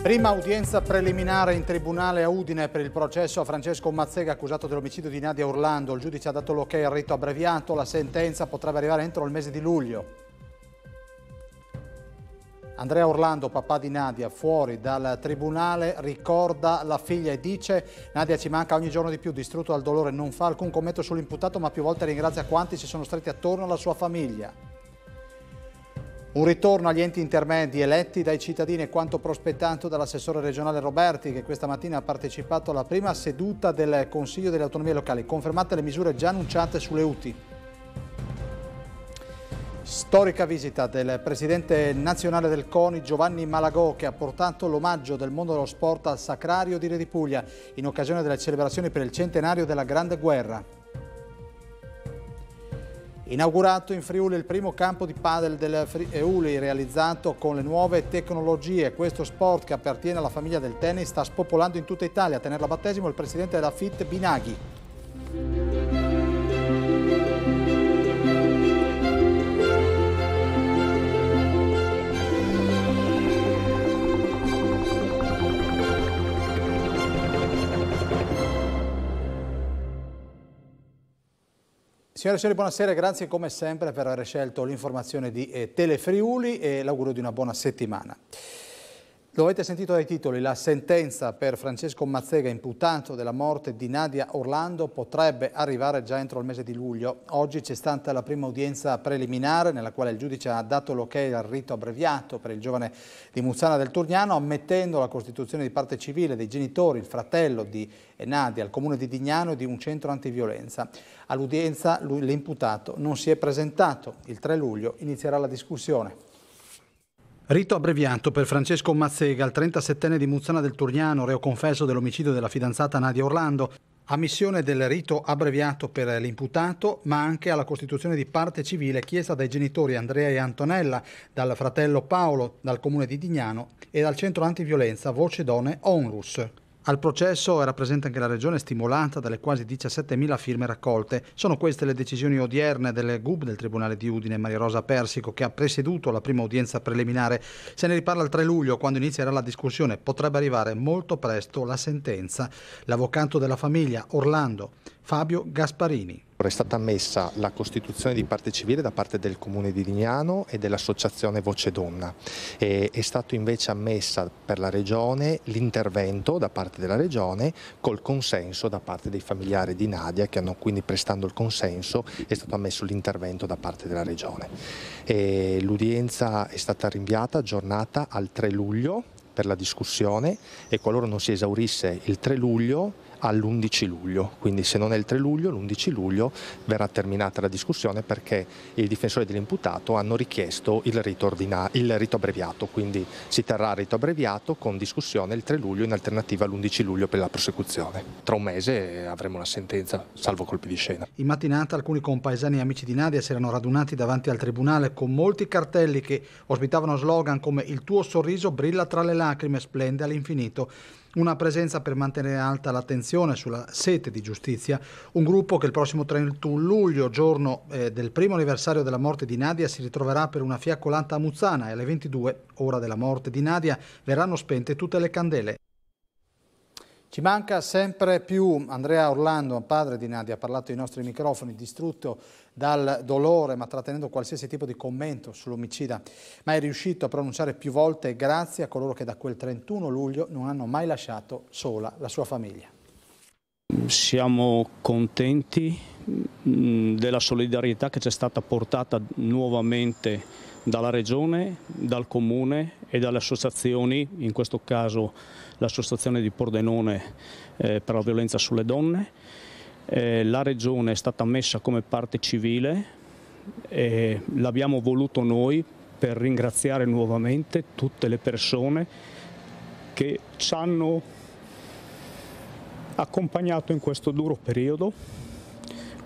Prima udienza preliminare in tribunale a Udine per il processo a Francesco Mazzega accusato dell'omicidio di Nadia Orlando. Il giudice ha dato l'ok al rito abbreviato, la sentenza potrebbe arrivare entro il mese di luglio. Andrea Orlando, papà di Nadia, fuori dal tribunale, ricorda la figlia e dice Nadia ci manca ogni giorno di più, distrutto dal dolore, non fa alcun commento sull'imputato ma più volte ringrazia quanti si sono stretti attorno alla sua famiglia. Un ritorno agli enti intermedi eletti dai cittadini è quanto prospettato dall'assessore regionale Roberti che questa mattina ha partecipato alla prima seduta del Consiglio delle Autonomie Locali, confermate le misure già annunciate sulle UTI. Storica visita del presidente nazionale del CONI Giovanni Malagò che ha portato l'omaggio del mondo dello sport al Sacrario di Re di Puglia in occasione delle celebrazioni per il centenario della Grande Guerra. Inaugurato in Friuli il primo campo di padel del Friuli realizzato con le nuove tecnologie. Questo sport che appartiene alla famiglia del tennis sta spopolando in tutta Italia. A tenerla battesimo il presidente della FIT Binaghi. Signore e signori, buonasera, grazie come sempre per aver scelto l'informazione di eh, Telefriuli e l'augurio di una buona settimana. Lo avete sentito dai titoli, la sentenza per Francesco Mazzega, imputato della morte di Nadia Orlando, potrebbe arrivare già entro il mese di luglio. Oggi c'è stata la prima udienza preliminare nella quale il giudice ha dato l'ok ok al rito abbreviato per il giovane di Muzzana del Turniano, ammettendo la costituzione di parte civile dei genitori, il fratello di Nadia, al comune di Dignano e di un centro antiviolenza. All'udienza l'imputato non si è presentato. Il 3 luglio inizierà la discussione. Rito abbreviato per Francesco Mazzega, il 37enne di Muzzana del Turniano, reo confesso dell'omicidio della fidanzata Nadia Orlando. Ammissione del rito abbreviato per l'imputato, ma anche alla costituzione di parte civile chiesta dai genitori Andrea e Antonella, dal fratello Paolo, dal comune di Dignano e dal centro antiviolenza Voce Donne Onrus. Al processo era presente anche la Regione stimolata dalle quasi 17.000 firme raccolte. Sono queste le decisioni odierne del GUB del Tribunale di Udine, Maria Rosa Persico, che ha presieduto la prima udienza preliminare. Se ne riparla il 3 luglio, quando inizierà la discussione. Potrebbe arrivare molto presto la sentenza. L'avvocato della famiglia, Orlando, Fabio Gasparini. È stata ammessa la costituzione di parte civile da parte del Comune di Lignano e dell'Associazione Voce Donna. E è stato invece ammessa per la Regione l'intervento da parte della Regione col consenso da parte dei familiari di Nadia che hanno quindi prestando il consenso è stato ammesso l'intervento da parte della Regione. l'udienza è stata rinviata, aggiornata al 3 luglio per la discussione e qualora non si esaurisse il 3 luglio all'11 luglio, quindi se non è il 3 luglio, l'11 luglio verrà terminata la discussione perché i difensori dell'imputato hanno richiesto il rito, il rito, abbreviato, quindi si terrà il rito abbreviato con discussione il 3 luglio in alternativa all'11 luglio per la prosecuzione. Tra un mese avremo la sentenza, salvo colpi di scena. In mattinata alcuni compaesani e amici di Nadia si erano radunati davanti al tribunale con molti cartelli che ospitavano slogan come il tuo sorriso brilla tra le lacrime, splende all'infinito. Una presenza per mantenere alta l'attenzione sulla sete di giustizia, un gruppo che il prossimo 31 luglio, giorno eh, del primo anniversario della morte di Nadia, si ritroverà per una fiaccolata a Muzzana e alle 22, ora della morte di Nadia, verranno spente tutte le candele. Ci manca sempre più Andrea Orlando, padre di Nadia, ha parlato ai nostri microfoni, distrutto dal dolore ma trattenendo qualsiasi tipo di commento sull'omicida, ma è riuscito a pronunciare più volte grazie a coloro che da quel 31 luglio non hanno mai lasciato sola la sua famiglia. Siamo contenti mm, della solidarietà che ci è stata portata nuovamente dalla Regione, dal Comune e dalle associazioni, in questo caso l'associazione di Pordenone eh, per la violenza sulle donne. Eh, la Regione è stata messa come parte civile, e l'abbiamo voluto noi per ringraziare nuovamente tutte le persone che ci hanno accompagnato in questo duro periodo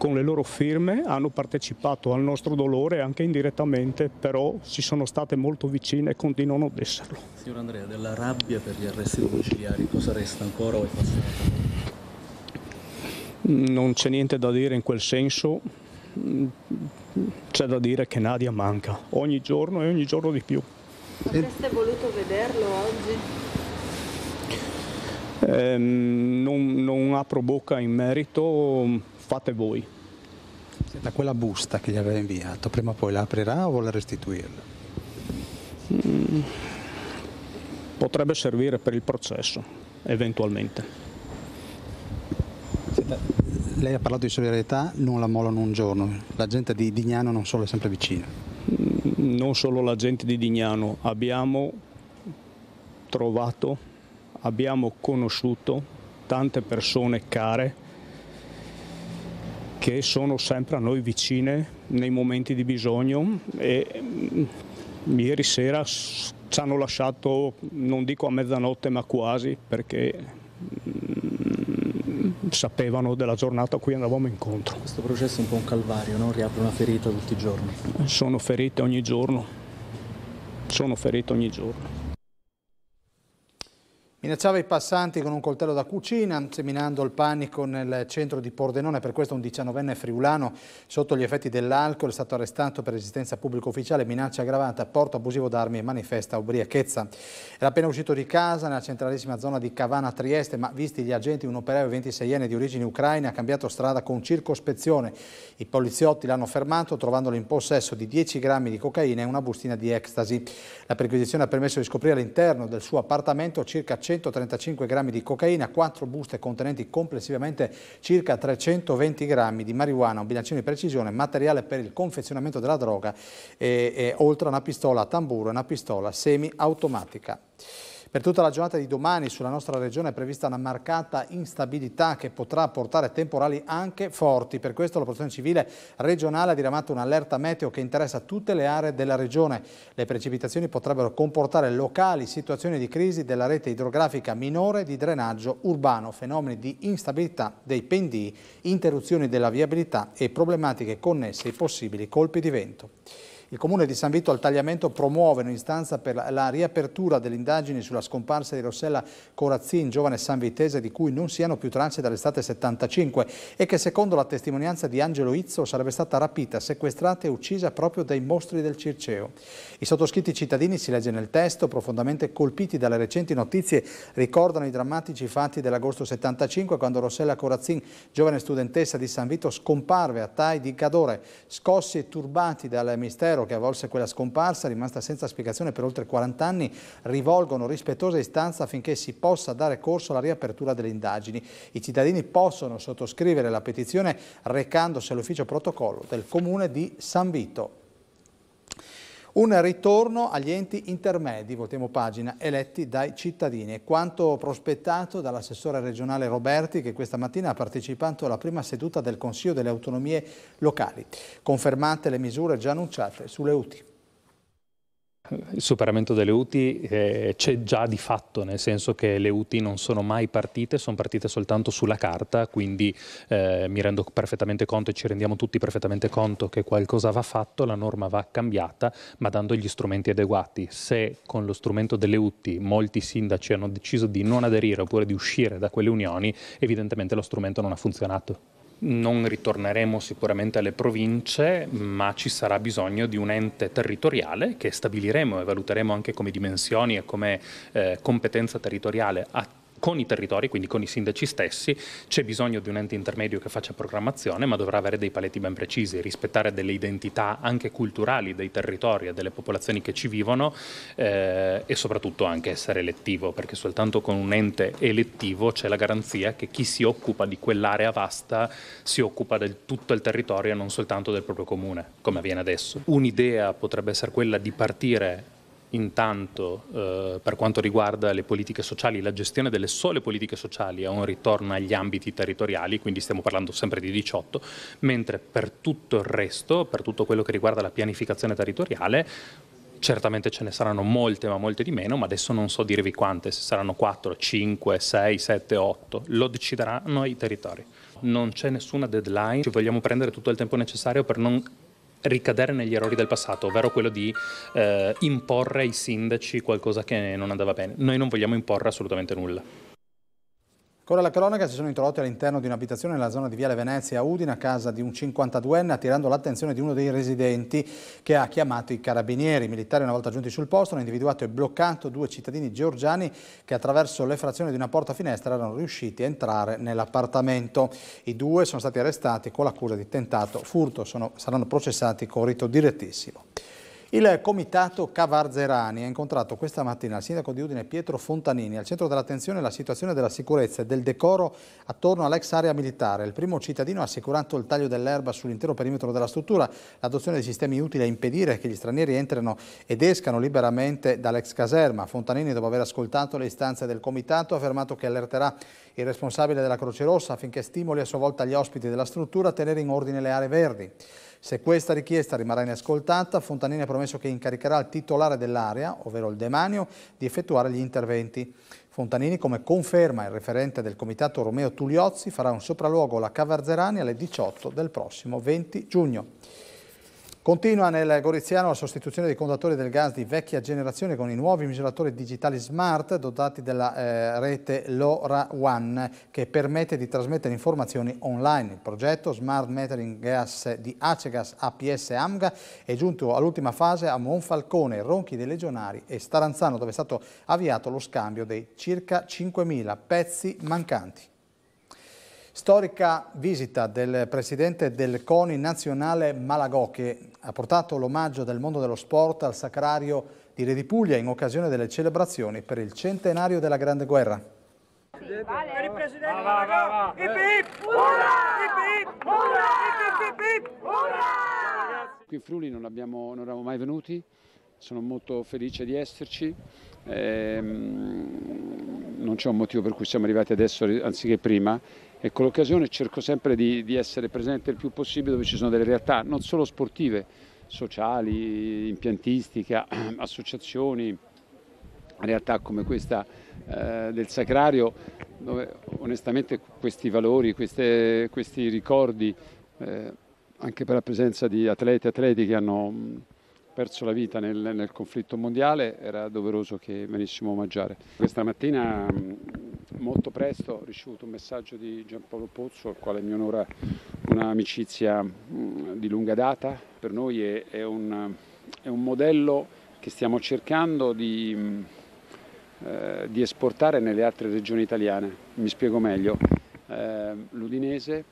con le loro firme hanno partecipato al nostro dolore anche indirettamente, però si sono state molto vicine e continuano ad esserlo. Signor Andrea, della rabbia per gli arresti domiciliari cosa resta ancora o è passato? Non c'è niente da dire in quel senso, c'è da dire che Nadia manca ogni giorno e ogni giorno di più. Avreste voluto vederlo oggi? Eh, non, non apro bocca in merito, fate voi. Da quella busta che gli aveva inviato, prima o poi la aprirà o vuole restituirla? Mm, potrebbe servire per il processo, eventualmente. Lei ha parlato di solidarietà, non la mollano un giorno, la gente di Dignano non solo è sempre vicina. Mm, non solo la gente di Dignano, abbiamo trovato, abbiamo conosciuto tante persone care che sono sempre a noi vicine nei momenti di bisogno e mm, ieri sera ci hanno lasciato, non dico a mezzanotte ma quasi, perché mm, sapevano della giornata a cui andavamo incontro. Questo processo è un po' un calvario, non riapre una ferita tutti i giorni? Sono ferite ogni giorno, sono ferite ogni giorno. Minacciava i passanti con un coltello da cucina, seminando il panico nel centro di Pordenone. Per questo un 19enne friulano, sotto gli effetti dell'alcol, è stato arrestato per resistenza pubblico ufficiale, minaccia aggravata, porto abusivo d'armi e manifesta ubriachezza. Era appena uscito di casa nella centralissima zona di Cavana, Trieste, ma visti gli agenti, un operaio 26enne di origine ucraina ha cambiato strada con circospezione. I poliziotti l'hanno fermato, trovandolo in possesso di 10 grammi di cocaina e una bustina di ecstasy. La perquisizione ha permesso di scoprire all'interno del suo appartamento circa 100 135 grammi di cocaina, 4 buste contenenti complessivamente circa 320 grammi di marijuana, un bilancino di precisione, materiale per il confezionamento della droga, e, e oltre a una pistola a tamburo e una pistola semiautomatica. Per tutta la giornata di domani sulla nostra regione è prevista una marcata instabilità che potrà portare temporali anche forti. Per questo la protezione civile regionale ha diramato un'allerta meteo che interessa tutte le aree della regione. Le precipitazioni potrebbero comportare locali situazioni di crisi della rete idrografica minore di drenaggio urbano, fenomeni di instabilità dei pendii, interruzioni della viabilità e problematiche connesse ai possibili colpi di vento. Il Comune di San Vito al Tagliamento promuove un'istanza per la riapertura delle indagini sulla scomparsa di Rossella Corazzin, giovane sanvitese di cui non siano più tracce dall'estate 75 e che secondo la testimonianza di Angelo Izzo sarebbe stata rapita, sequestrata e uccisa proprio dai mostri del Circeo. I sottoscritti cittadini, si legge nel testo, profondamente colpiti dalle recenti notizie, ricordano i drammatici fatti dell'agosto 75 quando Rossella Corazzin, giovane studentessa di San Vito, scomparve a Tai di Cadore, scossi e turbati dal mistero mistero che avvolse quella scomparsa, rimasta senza spiegazione per oltre 40 anni, rivolgono rispettosa istanza affinché si possa dare corso alla riapertura delle indagini. I cittadini possono sottoscrivere la petizione recandosi all'ufficio protocollo del comune di San Vito. Un ritorno agli enti intermedi, votiamo pagina, eletti dai cittadini. È quanto prospettato dall'assessore regionale Roberti che questa mattina ha partecipato alla prima seduta del Consiglio delle Autonomie Locali. Confermate le misure già annunciate sulle UTI. Il superamento delle UTI eh, c'è già di fatto, nel senso che le UTI non sono mai partite, sono partite soltanto sulla carta, quindi eh, mi rendo perfettamente conto e ci rendiamo tutti perfettamente conto che qualcosa va fatto, la norma va cambiata, ma dando gli strumenti adeguati. Se con lo strumento delle UTI molti sindaci hanno deciso di non aderire oppure di uscire da quelle unioni, evidentemente lo strumento non ha funzionato non ritorneremo sicuramente alle province, ma ci sarà bisogno di un ente territoriale che stabiliremo e valuteremo anche come dimensioni e come eh, competenza territoriale a con i territori, quindi con i sindaci stessi, c'è bisogno di un ente intermedio che faccia programmazione, ma dovrà avere dei paletti ben precisi, rispettare delle identità anche culturali dei territori e delle popolazioni che ci vivono eh, e soprattutto anche essere elettivo, perché soltanto con un ente elettivo c'è la garanzia che chi si occupa di quell'area vasta si occupa del tutto il territorio e non soltanto del proprio comune, come avviene adesso. Un'idea potrebbe essere quella di partire intanto eh, per quanto riguarda le politiche sociali, la gestione delle sole politiche sociali ha un ritorno agli ambiti territoriali, quindi stiamo parlando sempre di 18, mentre per tutto il resto, per tutto quello che riguarda la pianificazione territoriale, certamente ce ne saranno molte, ma molte di meno, ma adesso non so dirvi quante, se saranno 4, 5, 6, 7, 8, lo decideranno i territori non c'è nessuna deadline, ci vogliamo prendere tutto il tempo necessario per non ricadere negli errori del passato, ovvero quello di eh, imporre ai sindaci qualcosa che non andava bene. Noi non vogliamo imporre assolutamente nulla. Ancora la cronaca si sono introdotti all'interno di un'abitazione nella zona di Viale Venezia a Udine a casa di un 52enne attirando l'attenzione di uno dei residenti che ha chiamato i carabinieri. I militari una volta giunti sul posto hanno individuato e bloccato due cittadini georgiani che attraverso l'effrazione di una porta finestra erano riusciti a entrare nell'appartamento. I due sono stati arrestati con l'accusa di tentato furto, sono, saranno processati con rito direttissimo. Il comitato Cavarzerani ha incontrato questa mattina il sindaco di Udine Pietro Fontanini. Al centro dell'attenzione la situazione della sicurezza e del decoro attorno all'ex area militare. Il primo cittadino ha assicurato il taglio dell'erba sull'intero perimetro della struttura, l'adozione di sistemi utili a impedire che gli stranieri entrino ed escano liberamente dall'ex caserma. Fontanini, dopo aver ascoltato le istanze del comitato, ha affermato che allerterà il responsabile della Croce Rossa affinché stimoli a sua volta gli ospiti della struttura a tenere in ordine le aree verdi. Se questa richiesta rimarrà inascoltata, Fontanini ha promesso che incaricherà il titolare dell'area, ovvero il demanio, di effettuare gli interventi. Fontanini, come conferma il referente del comitato Romeo Tugliozzi, farà un sopralluogo alla Cavarzerani alle 18 del prossimo 20 giugno. Continua nel Goriziano la sostituzione dei contatori del gas di vecchia generazione con i nuovi misuratori digitali smart dotati della eh, rete LoRaWAN che permette di trasmettere informazioni online. Il progetto Smart Metering Gas di Acegas APS Amga è giunto all'ultima fase a Monfalcone, Ronchi dei Legionari e Staranzano dove è stato avviato lo scambio dei circa 5.000 pezzi mancanti. Storica visita del presidente del CONI nazionale Malagò che ha portato l'omaggio del mondo dello sport al sacrario di Re di Puglia in occasione delle celebrazioni per il centenario della Grande Guerra. Per vale. il presidente Qui in Friuli non, abbiamo, non eravamo mai venuti, sono molto felice di esserci. Ehm, non c'è un motivo per cui siamo arrivati adesso anziché prima, e con l'occasione cerco sempre di, di essere presente il più possibile dove ci sono delle realtà, non solo sportive, sociali, impiantistica, associazioni, realtà come questa eh, del Sacrario, dove onestamente questi valori, queste, questi ricordi, eh, anche per la presenza di atleti e atleti che hanno mm, perso la vita nel, nel conflitto mondiale, era doveroso che venissimo a omaggiare. Questa mattina mm, molto presto ho ricevuto un messaggio di Giampaolo Pozzo, al quale mi onora un'amicizia mm, di lunga data. Per noi è, è, un, è un, modello che stiamo cercando di, mm, eh, di, esportare nelle altre regioni italiane. Mi spiego meglio. Eh, L'Udinese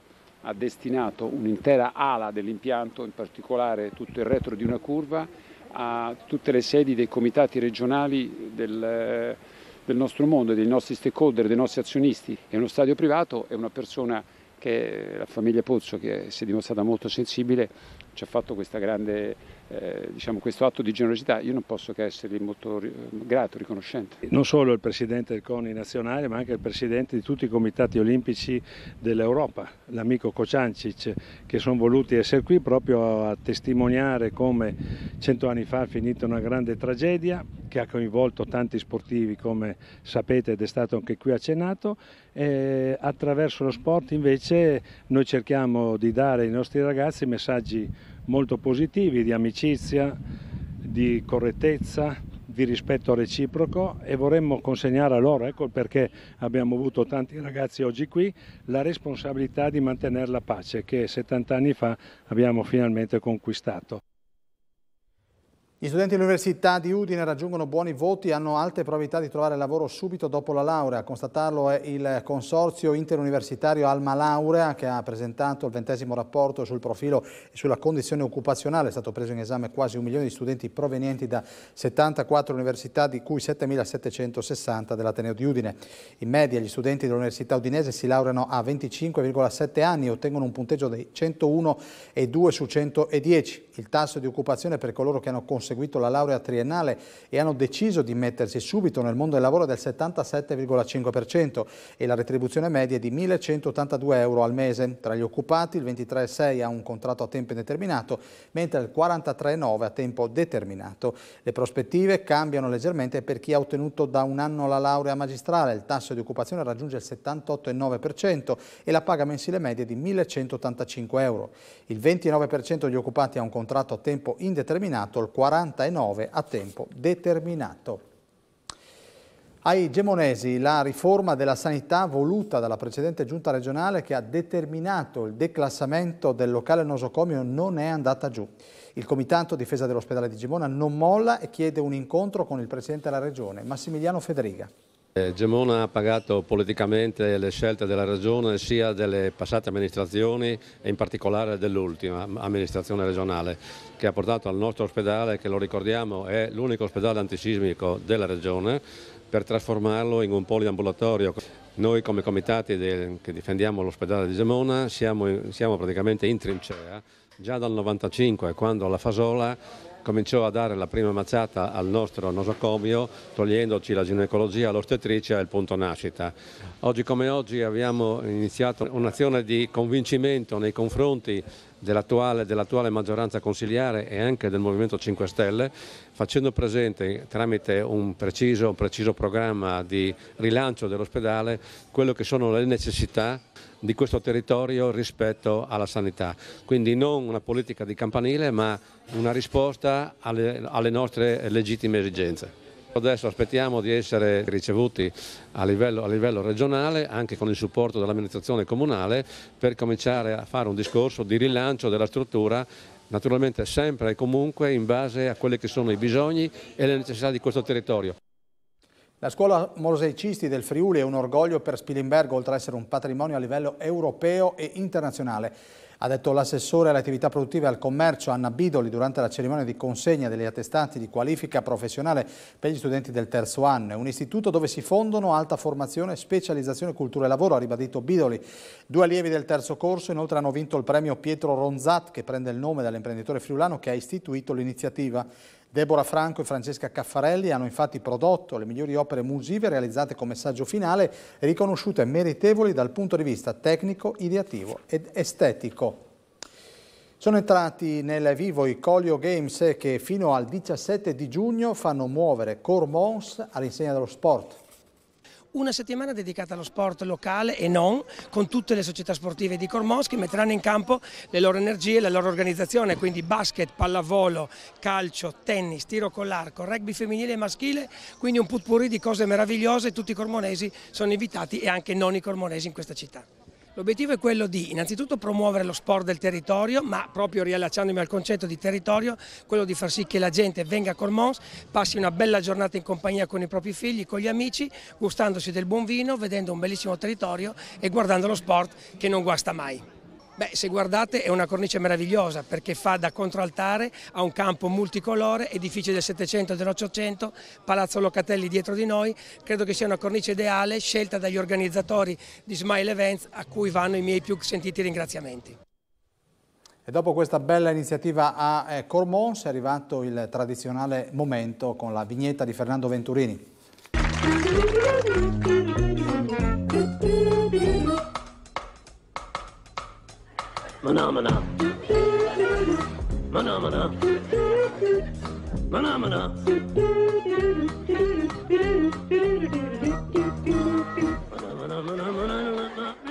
ha destinato un'intera ala dell'impianto, in particolare tutto il retro di una curva, a tutte le sedi dei comitati regionali del del nostro mondo, dei nostri stakeholder, dei nostri azionisti è uno stadio privato è una persona che la famiglia Pozzo, che si è dimostrata molto sensibile, ci ha fatto grande, eh, diciamo, questo atto di generosità, io non posso che essergli molto grato, riconoscente. Non solo il Presidente del CONI nazionale, ma anche il Presidente di tutti i comitati olimpici dell'Europa, l'amico Kociancic, che sono voluti essere qui proprio a testimoniare come cento anni fa è finita una grande tragedia che ha coinvolto tanti sportivi come sapete ed è stato anche qui accennato e attraverso lo sport invece noi cerchiamo di dare ai nostri ragazzi messaggi molto positivi di amicizia, di correttezza, di rispetto reciproco e vorremmo consegnare a loro, ecco perché abbiamo avuto tanti ragazzi oggi qui, la responsabilità di mantenere la pace che 70 anni fa abbiamo finalmente conquistato. Gli studenti dell'Università di Udine raggiungono buoni voti e hanno alte probabilità di trovare lavoro subito dopo la laurea. A constatarlo è il consorzio interuniversitario Alma Laurea che ha presentato il ventesimo rapporto sul profilo e sulla condizione occupazionale. È stato preso in esame quasi un milione di studenti provenienti da 74 università, di cui 7.760 dell'Ateneo di Udine. In media gli studenti dell'Università udinese si laureano a 25,7 anni e ottengono un punteggio di 101,2 su 110. Il tasso di occupazione per coloro che hanno conseguito conseguito la laurea triennale e hanno deciso di mettersi subito nel mondo del lavoro del 77,5% e la retribuzione media è di 1.182 euro al mese. Tra gli occupati il 23,6 ha un contratto a tempo indeterminato, mentre il 43,9 a tempo determinato. Le prospettive cambiano leggermente per chi ha ottenuto da un anno la laurea magistrale. Il tasso di occupazione raggiunge il 78,9% e la paga mensile media è di 1.185 euro. Il 29% degli occupati ha un contratto a tempo indeterminato, il 40% 49 a tempo determinato. Ai gemonesi la riforma della sanità voluta dalla precedente giunta regionale che ha determinato il declassamento del locale nosocomio non è andata giù. Il Comitato Difesa dell'Ospedale di Gemona non molla e chiede un incontro con il Presidente della Regione, Massimiliano Federica. Eh, Gemona ha pagato politicamente le scelte della Regione sia delle passate amministrazioni e in particolare dell'ultima amministrazione regionale che ha portato al nostro ospedale, che lo ricordiamo è l'unico ospedale antisismico della Regione, per trasformarlo in un poliambulatorio. Noi come comitati che difendiamo l'ospedale di Gemona siamo, praticamente in trincea già dal 1995 quando la Fasola cominciò a dare la prima mazzata al nostro nosocomio togliendoci la ginecologia, l'ostetricia e il punto nascita. Oggi come oggi abbiamo iniziato un'azione di convincimento nei confronti dell'attuale, dell maggioranza consiliare e anche del Movimento 5 Stelle, facendo presente tramite un preciso, un preciso programma di rilancio dell'ospedale quello che sono le necessità di questo territorio rispetto alla sanità. Quindi non una politica di campanile ma una risposta alle, alle nostre legittime esigenze. Adesso aspettiamo di essere ricevuti a livello, a livello regionale, anche con il supporto dell'amministrazione comunale, per cominciare a fare un discorso di rilancio della struttura naturalmente sempre e comunque in base a quelli che sono i bisogni e le necessità di questo territorio. La scuola mosaicisti del Friuli è un orgoglio per Spilimbergo, oltre ad essere un patrimonio a livello europeo e internazionale. Ha detto l'assessore alle attività produttive e al commercio Anna Bidoli durante la cerimonia di consegna degli attestati di qualifica professionale per gli studenti del terzo anno. È un istituto dove si fondono alta formazione, specializzazione, cultura e lavoro, ha ribadito Bidoli. Due allievi del terzo corso inoltre hanno vinto il premio Pietro Ronzat che prende il nome dall'imprenditore friulano che ha istituito l'iniziativa. Deborah Franco e Francesca Caffarelli hanno infatti prodotto le migliori opere musive realizzate con messaggio finale riconosciute meritevoli dal punto di vista tecnico, ideativo ed estetico. Sono entrati nel vivo i Colio Games che fino al 17 di giugno fanno muovere Core Mons all'insegna dello sport una settimana dedicata allo sport locale e non, con tutte le società sportive di Cormos che metteranno in campo le loro energie e la loro organizzazione, quindi basket, pallavolo, calcio, tennis, tiro con l'arco, rugby femminile e maschile, quindi un putpurri di cose meravigliose, tutti i cormonesi sono invitati e anche non i cormonesi in questa città. L'obiettivo è quello di innanzitutto promuovere lo sport del territorio, ma proprio riallacciandomi al concetto di territorio, quello di far sì che la gente venga a Cormons, passi una bella giornata in compagnia con i propri figli, con gli amici, gustandosi del buon vino, vedendo un bellissimo territorio e guardando lo sport che non guasta mai. Beh, se guardate è una cornice meravigliosa perché fa da contraltare a un campo multicolore, edifici del 700 e dell'Ottocento, Palazzo Locatelli dietro di noi, credo che sia una cornice ideale scelta dagli organizzatori di Smile Events a cui vanno i miei più sentiti ringraziamenti. E dopo questa bella iniziativa a eh, Cormons è arrivato il tradizionale momento con la vignetta di Fernando Venturini. Phenomena. Phenomena. Phenomena. Phenomena. Phenomena.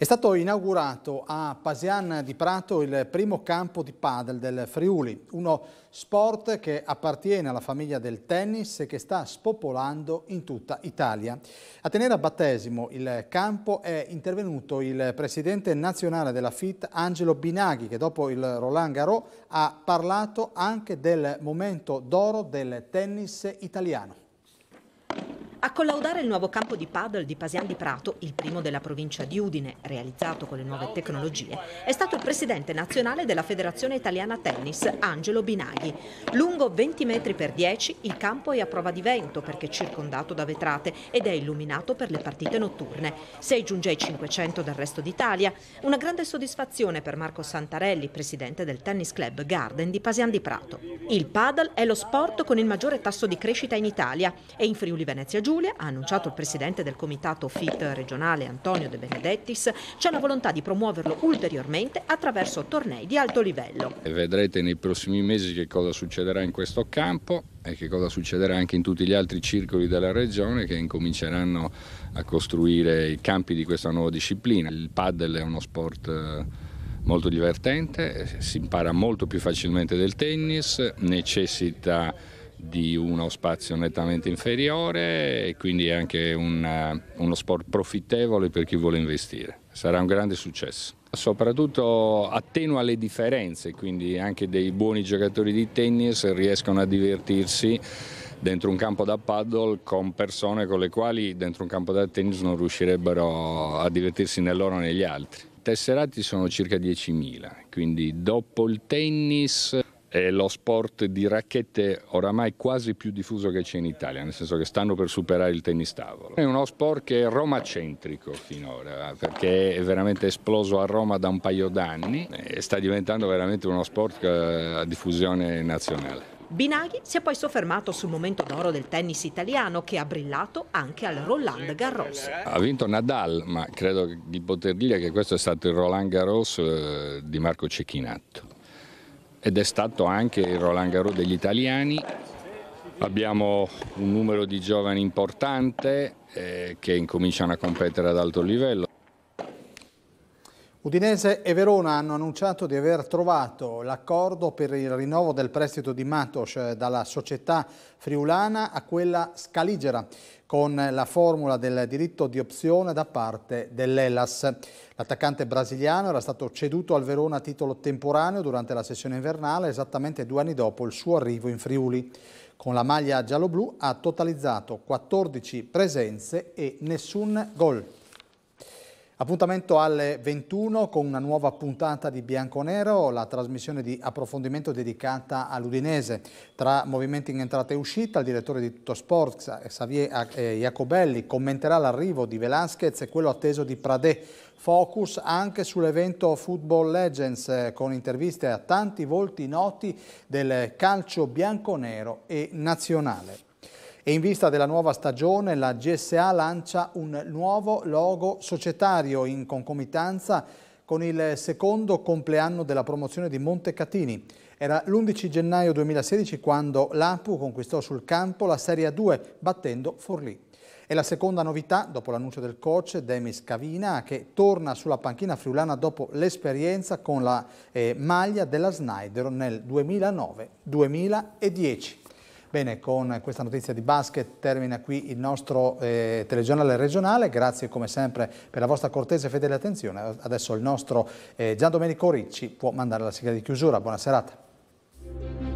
È stato inaugurato a Pasian di Prato il primo campo di padel del Friuli, uno sport che appartiene alla famiglia del tennis e che sta spopolando in tutta Italia. A tenere a battesimo il campo è intervenuto il presidente nazionale della FIT Angelo Binaghi che dopo il Roland Garros ha parlato anche del momento d'oro del tennis italiano. A collaudare il nuovo campo di paddle di Pasian di Prato, il primo della provincia di Udine, realizzato con le nuove tecnologie, è stato il presidente nazionale della Federazione Italiana Tennis, Angelo Binaghi. Lungo 20 metri per 10, il campo è a prova di vento perché è circondato da vetrate ed è illuminato per le partite notturne. Se giunge ai 500 del resto d'Italia, una grande soddisfazione per Marco Santarelli, presidente del tennis club Garden di Pasian di Prato. Il paddle è lo sport con il maggiore tasso di crescita in Italia e in Friuli Venezia Giulia Giulia, ha annunciato il presidente del comitato FIT regionale Antonio De Benedettis, c'è la volontà di promuoverlo ulteriormente attraverso tornei di alto livello. vedrete nei prossimi mesi che cosa succederà in questo campo e che cosa succederà anche in tutti gli altri circoli della regione che incominceranno a costruire i campi di questa nuova disciplina. Il paddle è uno sport eh, molto divertente, si impara molto più facilmente del tennis, necessita di uno spazio nettamente inferiore e quindi è anche una, eh, uno sport profittevole per chi vuole investire. Sarà un grande successo. Soprattutto attenua le differenze, quindi anche dei buoni giocatori di tennis riescono a divertirsi dentro un campo da paddle con persone con le quali dentro un campo da tennis non riuscirebbero a divertirsi né loro né gli altri. Tesserati sono circa 10.000, quindi dopo il tennis è lo sport di racchette oramai quasi più diffuso che c'è in Italia, nel senso che stanno per superare il tennis tavolo. È uno sport che è romacentrico finora, perché è veramente esploso a Roma da un paio d'anni e sta diventando veramente uno sport eh, a diffusione nazionale. Binaghi si è poi soffermato sul momento d'oro del tennis italiano che ha brillato anche al Roland Garros. Ha vinto Nadal, ma credo di poter dire che questo è stato il Roland Garros eh, di Marco Cecchinato ed è stato anche il Roland Garros degli italiani. Abbiamo un numero di giovani importante eh, che incominciano a competere ad alto livello. Udinese e Verona hanno annunciato di aver trovato l'accordo per il rinnovo del prestito di Matos eh, dalla società friulana a quella scaligera con la formula del diritto di opzione da parte dell'Elas. L'attaccante brasiliano era stato ceduto al Verona a titolo temporaneo durante la sessione invernale esattamente due anni dopo il suo arrivo in Friuli. Con la maglia giallo-blu ha totalizzato 14 presenze e nessun gol. Appuntamento alle 21 con una nuova puntata di Bianconero, la trasmissione di approfondimento dedicata all'Udinese. Tra movimenti in entrata e uscita, il direttore di Tutto Sport, Xavier eh, Iacobelli, commenterà l'arrivo di Velasquez e quello atteso di Pradè. Focus anche sull'evento Football Legends eh, con interviste a tanti volti noti del calcio bianconero e nazionale. E in vista della nuova stagione la GSA lancia un nuovo logo societario in concomitanza con il secondo compleanno della promozione di Montecatini. Era l'11 gennaio 2016 quando l'Apu conquistò sul campo la Serie 2 battendo Forlì. È la seconda novità dopo l'annuncio del coach Demis Cavina che torna sulla panchina friulana dopo l'esperienza con la eh, maglia della Snyder nel 2009-2010. Bene, con questa notizia di basket termina qui il nostro eh, telegiornale regionale. Grazie come sempre per la vostra cortese e fedele attenzione. Adesso il nostro eh, Gian Domenico Ricci può mandare la sigla di chiusura. Buona serata.